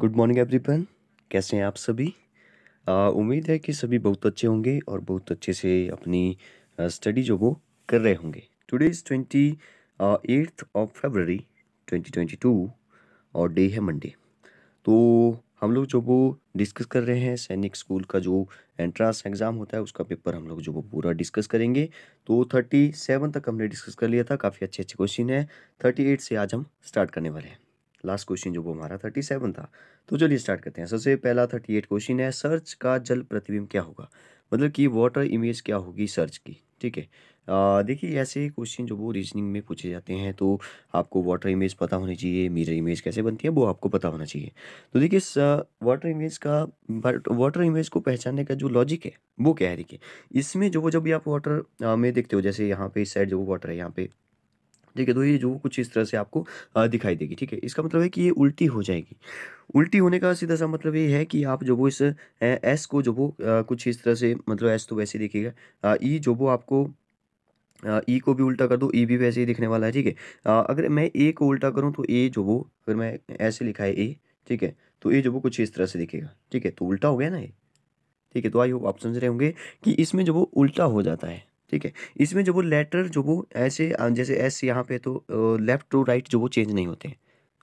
good morning everyone कैसे हैं आप सभी आ, उम्मीद है कि सभी बहुत अच्छे होंगे और बहुत अच्छे से अपनी स्टडी जो वो कर रहे होंगे today is twenty eighth of February twenty twenty two और डे है मंडे तो हम लोग जो वो डिस्कस कर रहे हैं सैनिक स्कूल का जो एंट्रेंस एग्ज़ाम होता है उसका पेपर हम लोग जो वो पूरा डिस्कस करेंगे तो थर्टी सेवन तक हमने डिस्कस कर लिया था काफ़ी अच्छे अच्छे क्वेश्चन हैं थर्टी एट से आज हम स्टार्ट करने वाले हैं लास्ट क्वेश्चन जो वो हमारा थर्टी सेवन था तो चलिए स्टार्ट करते हैं सबसे पहला थर्टी एट क्वेश्चन है सर्च का जल प्रतिबिंब क्या होगा मतलब कि वाटर इमेज क्या होगी सर्च की ठीक है देखिए ऐसे क्वेश्चन जो वो रीजनिंग में पूछे जाते हैं तो आपको वाटर इमेज पता होनी चाहिए मिरर इमेज कैसे बनती है वो आपको पता होना चाहिए तो देखिए वाटर इमेज का वाटर इमेज को पहचानने का जो लॉजिक है वो क्या है देखिए इसमें जो जब भी आप वाटर में देखते हो जैसे यहाँ पे इस साइड जो वाटर है यहाँ पे देखिए तो ये जो कुछ इस तरह से आपको दिखाई देगी ठीक है इसका मतलब है कि ये उल्टी हो जाएगी उल्टी होने का सीधा सा मतलब ये है कि आप जो वो इस एस को जो वो कुछ इस तरह से मतलब एस तो वैसे देखिएगा ई e जो वो आपको ई e को भी उल्टा कर दो ई e भी वैसे ही दिखने वाला है ठीक है अगर मैं ए को उल्टा करूँ तो ए जो वो अगर मैं ऐसे लिखा है ए ठीक है तो ए जो वो कुछ इस तरह से दिखेगा ठीक है तो उल्टा हो गया ना ये ठीक है तो आई होप आप समझ रहे होंगे कि इसमें जो वो उल्टा हो जाता है ठीक है इसमें जो वो लेटर जो वो ऐसे जैसे एस यहाँ पे तो लेफ़्ट टू राइट जो वो चेंज नहीं होते हैं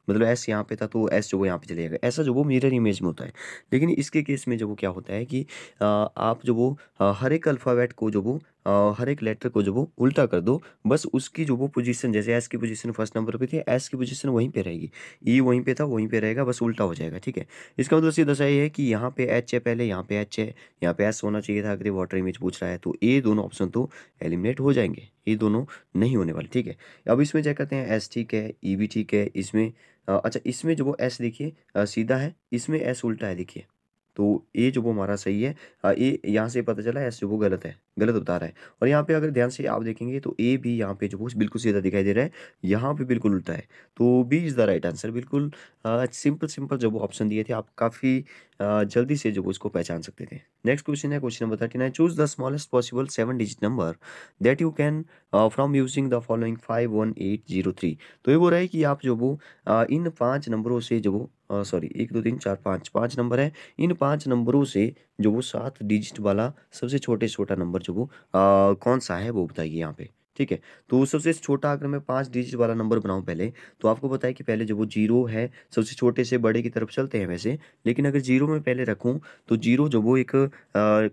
मतलब एस यहाँ पे था तो एस जो वो यहाँ पे चले जाएगा ऐसा जो वो मिरर इमेज में होता है लेकिन इसके केस में जो वो क्या होता है कि आप जो वो हर एक अल्फ़ाबेट को जो वो हर एक लेटर को जो वो उल्टा कर दो बस उसकी जो वो पोजीशन जैसे एस की पोजीशन फर्स्ट नंबर पे थी एस की पोजीशन वहीं पे रहेगी ई e वहीं पे था वहीं पे रहेगा बस उल्टा हो जाएगा ठीक है इसका मतलब सीधा सा ये है कि यहाँ पे एच है पहले यहाँ पे एच है यहाँ पे एस होना चाहिए था अगर वाटर इमेज पूछ रहा है तो ये दोनों ऑप्शन तो एलिमिनेट हो जाएंगे ये दोनों नहीं होने वाले ठीक है अब इसमें क्या कहते हैं एस ठीक है ई e भी ठीक है इसमें अच्छा इसमें जो वो एस देखिए सीधा है इसमें एस उल्टा है देखिए तो ये जो वो हमारा सही है ये यहाँ से पता चला एस जो वो गलत है गलत बता रहा है और यहाँ पे अगर ध्यान से आप देखेंगे तो ए भी यहाँ पे जो है बिल्कुल सीधा दिखाई दे रहा है यहाँ पे बिल्कुल उल्टा है तो B is the right answer बिल्कुल सिंपल सिंपल जब वो ऑप्शन दिए थे आप काफ़ी जल्दी से वो उसको पहचान सकते थे नेक्स्ट क्वेश्चन है question number thirty nine choose the smallest possible seven digit number that you can from using the following five one eight zero three तो ये बोल रहा है कि आप जो वो इन पाँच नंबरों से जो वो सॉरी एक दो तीन चार पाँच पाँच नंबर है इन पाँच नंबरों से जो वो सात डिजिट वाला सबसे छोटे छोटा नंबर जो वो कौन सा है वो बताइए यहाँ पे ठीक है तो सबसे छोटा अगर मैं पाँच डिजिट वाला नंबर बनाऊँ पहले तो आपको पता है कि पहले जब वो जीरो है सबसे छोटे से बड़े की तरफ चलते हैं वैसे लेकिन अगर जीरो में पहले रखूँ तो जीरो जब वो एक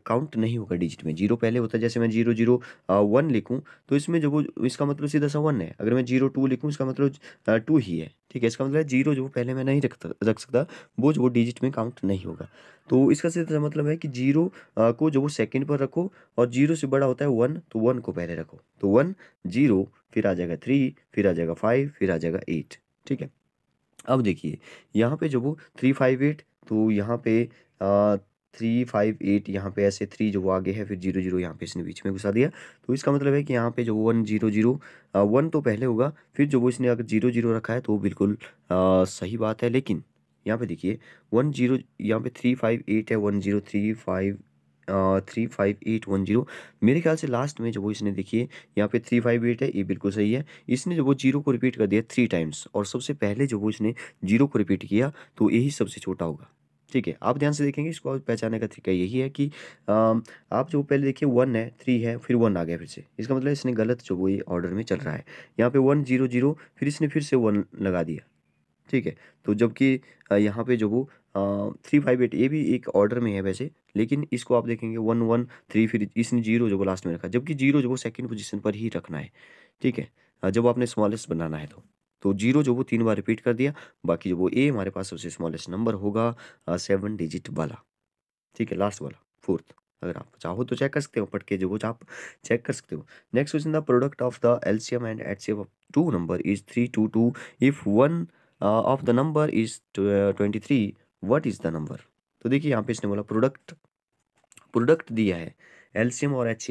काउंट नहीं होगा डिजिट में जीरो पहले होता है जैसे मैं जीरो जीरो वन लिखूँ तो इसमें जब वो इसका मतलब सीधा सा वन है अगर मैं जीरो टू लिखूँ इसका मतलब टू ही है ठीक है इसका मतलब जीरो जो पहले मैं नहीं रख रख सकता वो जो वो डिजिट में काउंट नहीं होगा तो इसका सीधा सा मतलब है कि जीरो को जो वो सेकेंड पर रखो और जीरो से बड़ा होता है वन तो वन को पहले रखो तो वन जीरो फिर आ जाएगा थ्री फिर आ जाएगा फाइव फिर आ जाएगा एट ठीक है अब देखिए यहाँ पे जो वो थ्री फाइव एट तो यहाँ पे थ्री फाइव एट यहाँ पे ऐसे थ्री जो वो आगे है फिर जीरो जीरो यहाँ पे इसने बीच में घुसा दिया तो इसका मतलब है कि यहाँ पे जो वन जीरो जीरो वन तो पहले होगा फिर जो वो इसने अगर जीरो जीरो रखा है तो बिल्कुल सही बात है लेकिन यहाँ पे देखिए वन जीरो यहाँ पे थ्री फाइव एट है one zero three five three five eight one zero मेरे ख्याल से लास्ट में जो वो इसने देखिए यहाँ पे थ्री फाइव एट है ये बिल्कुल सही है इसने जो वो जीरो को रिपीट कर दिया थ्री टाइम्स और सबसे पहले जो वो इसने जीरो को रिपीट किया तो यही सबसे छोटा होगा ठीक है आप ध्यान से देखेंगे इसको पहचानने का तरीका यही है कि आ, आप जो पहले देखिए वन है थ्री है फिर वन आ गया फिर से इसका मतलब इसने गलत जो वो ये ऑर्डर में चल रहा है यहाँ पे वन जीरो जीरो फिर इसने फिर से वन लगा दिया ठीक है तो जबकि यहाँ पे जो वो थ्री फाइव एट ये भी एक ऑर्डर में है वैसे लेकिन इसको आप देखेंगे वन वन थ्री फिर इसने जीरो जो वो लास्ट में रखा जबकि जीरो जो वो सेकंड पोजीशन पर ही रखना है ठीक है जब आपने स्मॉलेस्ट बनाना है तो तो जीरो जो वो तीन बार रिपीट कर दिया बाकी जो वो ए हमारे पास सबसे स्मॉलेस्ट नंबर होगा सेवन डिजिट वाला ठीक है लास्ट वाला फोर्थ अगर आप चाहो तो चेक कर सकते हो पट के जो वो आप चेक कर सकते हो next question the product of the LCM and HCM two number is three two two if one of the number is twenty three what is the number तो देखिए यहाँ पे इसने बोला प्रोडक्ट प्रोडक्ट दिया है एलसीएम और एच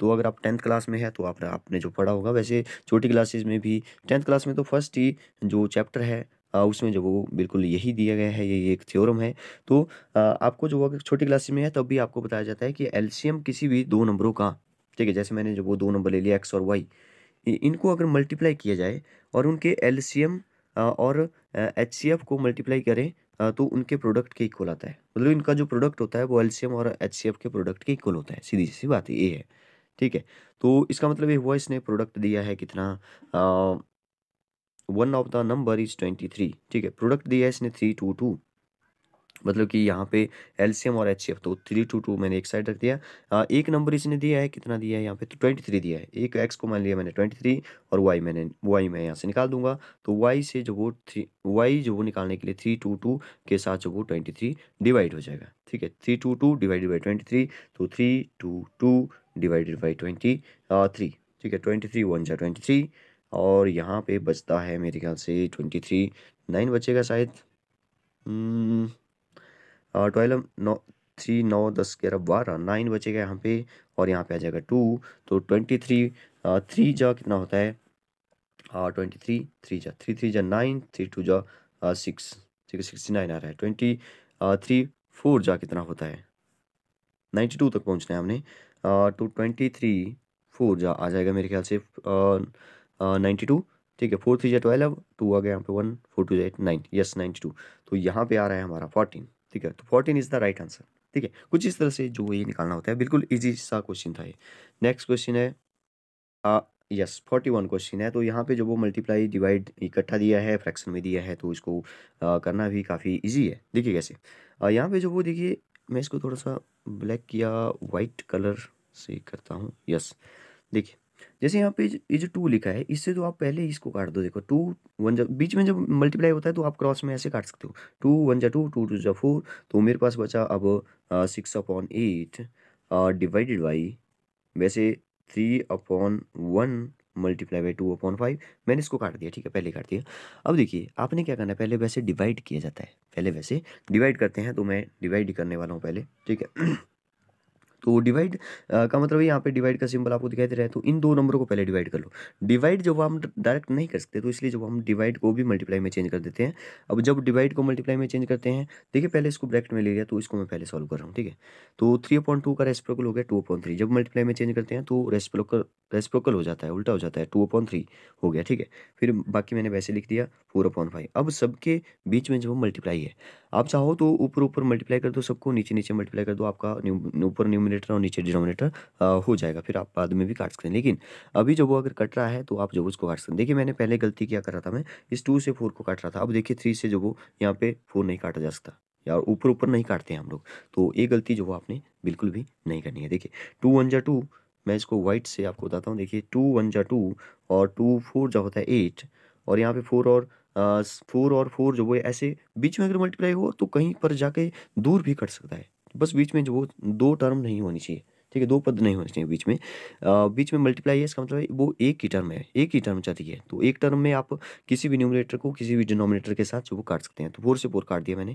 तो अगर आप टेंथ क्लास में है तो आपने आपने जो पढ़ा होगा वैसे छोटी क्लासेज में भी टेंथ क्लास में तो फर्स्ट ही जो चैप्टर है uh, उसमें जो वो बिल्कुल यही दिया गया है ये एक थ्योरम है तो uh, आपको जो अगर छोटी क्लासेज में है तब भी आपको बताया जाता है कि एल किसी भी दो नंबरों का ठीक है जैसे मैंने जो वो दो नंबर ले लिया एक्स और वाई इनको अगर मल्टीप्लाई किया जाए और उनके एल और एच को मल्टीप्लाई करें तो उनके प्रोडक्ट के इक्वल आता है मतलब इनका जो प्रोडक्ट होता है वो एल और एच के प्रोडक्ट के इक्वल होता है सीधी सी बात ये है ठीक है तो इसका मतलब ये हुआ इसने प्रोडक्ट दिया है कितना one of the number is twenty three ठीक है प्रोडक्ट दिया है इसने थ्री टू टू मतलब कि यहाँ पे एलसीएम और एच तो थ्री टू टू मैंने एक साइड रख दिया आ, एक नंबर इसने दिया है कितना दिया है यहाँ पे तो ट्वेंटी थ्री दिया है एक एक्स को मान लिया मैंने ट्वेंटी थ्री और वाई मैंने वाई मैं यहाँ से निकाल दूंगा तो वाई से जो वो थ्री वाई जो वो निकालने के लिए थ्री टू टू के साथ जो वो ट्वेंटी थ्री डिवाइड हो जाएगा ठीक है three two two divided by twenty three तो three two two divided by twenty three ठीक है ट्वेंटी थ्री वन जा ट्वेंटी थ्री और यहाँ पे बचता है मेरे ख्याल से ट्वेंटी थ्री नाइन बचेगा शायद हम्म, ट्वेल्व नौ थ्री नौ दस ग्यारह बारह नाइन बचेगा यहाँ पे और यहाँ पे आ जाएगा टू तो ट्वेंटी थ्री थ्री जा कितना होता है ट्वेंटी थ्री थ्री जा थ्री थ्री जा नाइन थ्री टू जा सिक्स ठीक है सिक्सटी नाइन आ रहा है ट्वेंटी थ्री फोर जा कितना होता है नाइन्टी टू तक पहुँचना है हमने टू तो ट्वेंटी थ्री फोर जा आ जाएगा मेरे ख्याल से नाइन्टी टू ठीक है फोर थ्री जा ट्वेल्व टू आ गया यहाँ पे वन फोर टू जा eight nine yes ninety two तो यहाँ पे आ रहा है हमारा फोर्टीन ठीक है तो fourteen is the right answer ठीक है कुछ इस तरह से जो ये निकालना होता है बिल्कुल ईजी सा क्वेश्चन था ये नेक्स्ट क्वेश्चन है आ, यस फोर्टी वन क्वेश्चन है तो यहाँ पे जो वो मल्टीप्लाई डिवाइड इकट्ठा दिया है फ्रैक्शन में दिया है तो इसको आ, करना भी काफ़ी इजी है देखिए कैसे यहाँ पे जो वो देखिए मैं इसको थोड़ा सा ब्लैक या वाइट कलर से करता हूँ यस देखिए जैसे यहाँ पे ये जो टू लिखा है इससे तो आप पहले इसको काट दो देखो टू वन जब बीच में जब मल्टीप्लाई होता है तो आप क्रॉस में ऐसे काट सकते हो टू वन जा टू टू टू जा फोर तो मेरे पास बचा अब six upon eight divided by वैसे three upon one multiply by two upon five मैंने इसको काट दिया ठीक है पहले काट दिया अब देखिए आपने क्या करना है पहले वैसे डिवाइड किया जाता है पहले वैसे डिवाइड करते हैं तो मैं डिवाइड करने वाला हूँ पहले ठीक है तो डिवाइड का मतलब यहाँ पे डिवाइड का सिंबल आपको दिखाई दे रहा है तो इन दो नंबरों को पहले डिवाइड कर लो डिवाइड जब हम डायरेक्ट नहीं कर सकते तो इसलिए जब हम डिवाइड को भी मल्टीप्लाई में चेंज कर देते हैं अब जब डिवाइड को मल्टीप्लाई में चेंज करते हैं देखिए पहले इसको ब्रैकेट में ले लिया तो इसको मैं पहले सॉल्व कर रहा हूँ ठीक है तो थ्री अपॉइंट टू का रेस्प्रोकल हो गया टू अपॉइंट थ्री जब मल्टीप्लाई में चेंज करते हैं तो रेस्प्रोकल रेस्प्रोकल हो जाता है उल्टा हो जाता है टू अपॉइंट थ्री हो गया ठीक है फिर बाकी मैंने वैसे लिख दिया फोर अपॉइंट फाइव अब सबके बीच में जब मल्टीप्लाई है आप चाहो तो ऊपर ऊपर मल्टीप्लाई कर दो सबको नीचे नीचे मल्टीप्लाई कर दो आपका ऊपर न्यू डिनोमिनेटर और नीचे डिनोमिनेटर हो जाएगा फिर आप बाद में भी काट सकते हैं लेकिन अभी जब वो अगर कट रहा है तो आप जब उसको काट सकते हैं देखिए मैंने पहले गलती क्या कर रहा था मैं इस टू से फोर को काट रहा था अब देखिए थ्री से जो वो यहाँ पे फोर नहीं काटा जा सकता यार ऊपर ऊपर नहीं काटते हैं हम लोग तो ये गलती जो वो आपने बिल्कुल भी नहीं करनी है देखिए टू वन जा टू मैं इसको वाइट से आपको बताता हूँ देखिए टू वन जा टू और टू फोर जो होता है एट और यहाँ पे फोर और फोर और फोर जो वो ऐसे बीच में अगर मल्टीप्लाई हो तो कहीं पर जाके दूर भी कट सकता है बस बीच में जो दो टर्म नहीं होनी चाहिए ठीक है दो पद नहीं होने चाहिए बीच में आ, बीच में मल्टीप्लाई मतलब है इसका मतलब वो एक ही टर्म है एक ही टर्म चाहती है तो एक टर्म में आप किसी भी न्यूमिनेटर को किसी भी डिनोमिनेटर के साथ जो वो काट सकते हैं तो फोर से फोर काट दिया मैंने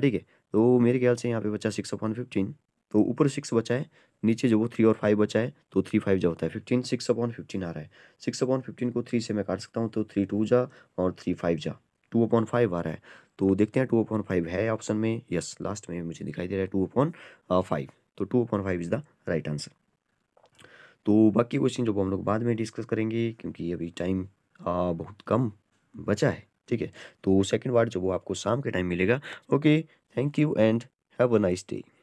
ठीक है तो मेरे ख्याल से यहाँ पे बचा सिक्स अपॉन फिफ्टीन तो ऊपर सिक्स बचा है नीचे जो वो थ्री और फाइव बचा है तो थ्री फाइव जो होता है फिफ्टीन सिक्स अपॉन फिफ्टीन आ रहा है सिक्स अपॉन फिफ्टीन को थ्री से मैं काट सकता हूँ तो थ्री टू जा और थ्री फाइव जा टू अपॉन फाइव आ रहा है तो देखते हैं टू अपॉन फाइव है ऑप्शन में यस लास्ट में मुझे दिखाई दे रहा है टू अपॉन फाइव तो two upon five is the right answer तो बाकी क्वेश्चन जो हम लोग बाद में डिस्कस करेंगे क्योंकि अभी टाइम बहुत कम बचा है ठीक है तो सेकेंड वार्ड जो वो आपको शाम के टाइम मिलेगा okay thank you and have a nice day